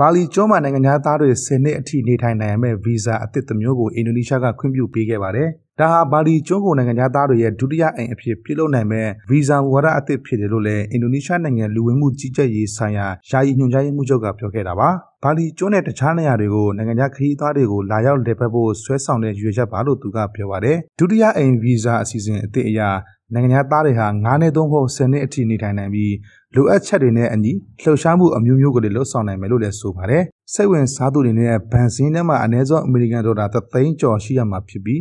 ဘာလီကျွန်းမှာနိုင်ငံသားတွေ10နှစ်အထိနေထိုင်နိုင်ရမယ့်ဗီဇာအသစ်တစ်မျိုးကိုအင်ဒိုနီးရှားကခွင့်ပြုပေးခဲ့ပါတယ်။ဒါဟာဘာလီကျွန်းကိုနိုင်ငံသားတွေရဲ့ဒုတိယအိမ်အဖြစ်ပြုလုပ်နိုင်မယ့်ဗီဇာမူဝါဒအသစ်ဖြစ်တယ်လို့လည်းအင်ဒိုနီးရှားနိုင်ငံလူဝင်မှုကြီးကြပ်ရေးဆိုင်ရာယာယီညွှန်ကြားရေးမှူးချုပ်ကပြောခဲ့တာပါ။ဘာလီကျွန်းနဲ့တခြားနေရာတွေကိုနိုင်ငံသားခရီးသွားတွေကိုလာရောက်လည်ပတ်ဖို့ဆွဲဆောင်တဲ့ရည်ရွယ်ချက်ပါလို့သူကပြောပါတယ်။ဒုတိယအိမ်ဗီဇာအစီအစဉ်အသစ်အရနိုင်ငံသားတွေဟာ9နှစ်သုံးဖို့10နှစ်အထိနေထိုင်နိုင်ပြီးလိုအပ်ချက်တွေနဲ့အညီလှုပ်ရှားမှုအမျိုးမျိုးကိုလည်းလှုပ်ဆောင်နိုင်မယ်လို့လည်းဆိုပါတယ်။စိတ်ဝင်စားသူတွေနဲ့ဗန်စင်းထဲမှာအနည်းဆုံးအမေရိကန်ဒေါ်လာ3သိန်းကျော်ရှိရမှာဖြစ်ပြီး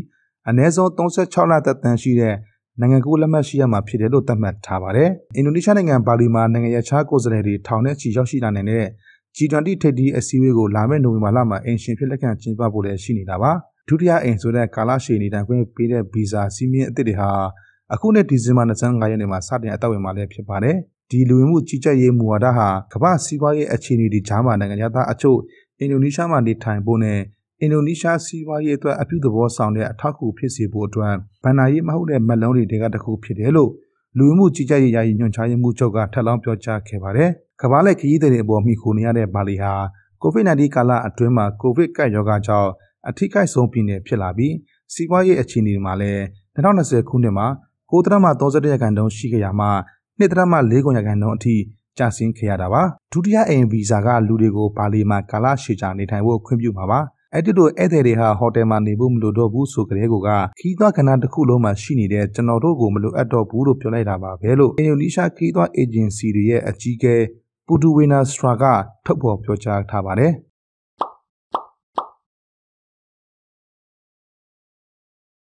အနည်းဆုံး36လသက်တမ်းရှိတဲ့နိုင်ငံကူးလက်မှတ်ရှိရမှာဖြစ်တယ်လို့သတ်မှတ်ထားပါတယ်။အင်ဒိုနီးရှားနိုင်ငံဘာလီမှာနိုင်ငံရခြားကိုယ်စားလှယ်တွေထောင်နဲ့ချီရောက်ရှိလာနိုင်တဲ့ G20 ထိပ်သီးအစည်းအဝေးကိုလာမယ့်နိုဝင်ဘာလမှာအင်ရှင်ဖြစ်လက်ခံကျင်းပဖို့လည်းရှိနေတာပါ။ဒုတိယအိမ်ဆိုတဲ့ကာလရှည်နေတိုင်ခွင့်ပေးတဲ့ဗီဇာစီးမြင့်အသစ်တွေဟာအခုနှစ်ဒီဇင်ဘာ25ရက်နေ့မှာစတင်အသက်ဝင်မှာလည်းဖြစ်ပါတယ်။ဒီလူဝင်မှုကြီးကြပ်ရေးမူဝါဒဟာကမ္ဘာစီးပွားရေးအခြေအနေဒီကြားမှာနိုင်ငံသားအချို့အင်ဒိုနီးရှားမှာနေထိုင်ဖို့နဲ့အင်ဒိုနီးရှားစီးပွားရေးအတွက်အပြုသဘောဆောင်တဲ့အထောက်အကူဖြစ်စေဖို့အတွက်ဗန်နာရေးမဟုတ်တဲ့မက်လုံးတွေတကတစ်ခုဖြစ်တယ်လို့လူဝင်မှုကြီးကြပ်ရေးယာယီညွှန်ကြားရေးမှူးချုပ်ကထပ်လောင်းပြောကြားခဲ့ပါတယ်။ကမ္ဘာလက်ခရီးသည်တွေအပေါ်မှီခိုနေရတဲ့ဘာလီဟာ COVID-19 ကာလအတွင်းမှာ COVID ကပ်ရောဂါကြောင့်အထူးကိစ္စဆုံးပြည်နယ်ဖြစ်လာပြီးစီးပွားရေးအခြေအနေမှာလည်း2020ခုနှစ်မှာ9.31ရာခိုင်နှုန်းရှိခဲ့ရာမှာ2.4ရာခိုင်နှုန်းအထိကျဆင်းခဲ့ရတာပါဒုတိယအိမ်ဗီဇာကလူတွေကိုဘာလီမှာကာလရှည်ကြာနေထိုင်ဖို့ခွင့်ပြုမှာပါအဲ့ဒီလိုဧည့်သည်တွေဟာဟိုတယ်မှာနေဖို့မလိုတော့ဘူးဆိုကြတဲ့ကောကခီးသွွားကဏ္ဍတစ်ခုလုံးမှာရှိနေတဲ့ကျွန်တော်တို့ကိုမလိုအပ်တော့ဘူးလို့ပြောလိုက်တာပါပဲလို့အင်ဒိုနီးရှားခီးသွွားအေဂျင်စီတွေရဲ့အကြီးအကဲပူတူဝေနာစထရာကထုတ်ဖော်ပြောကြားထားပါတယ်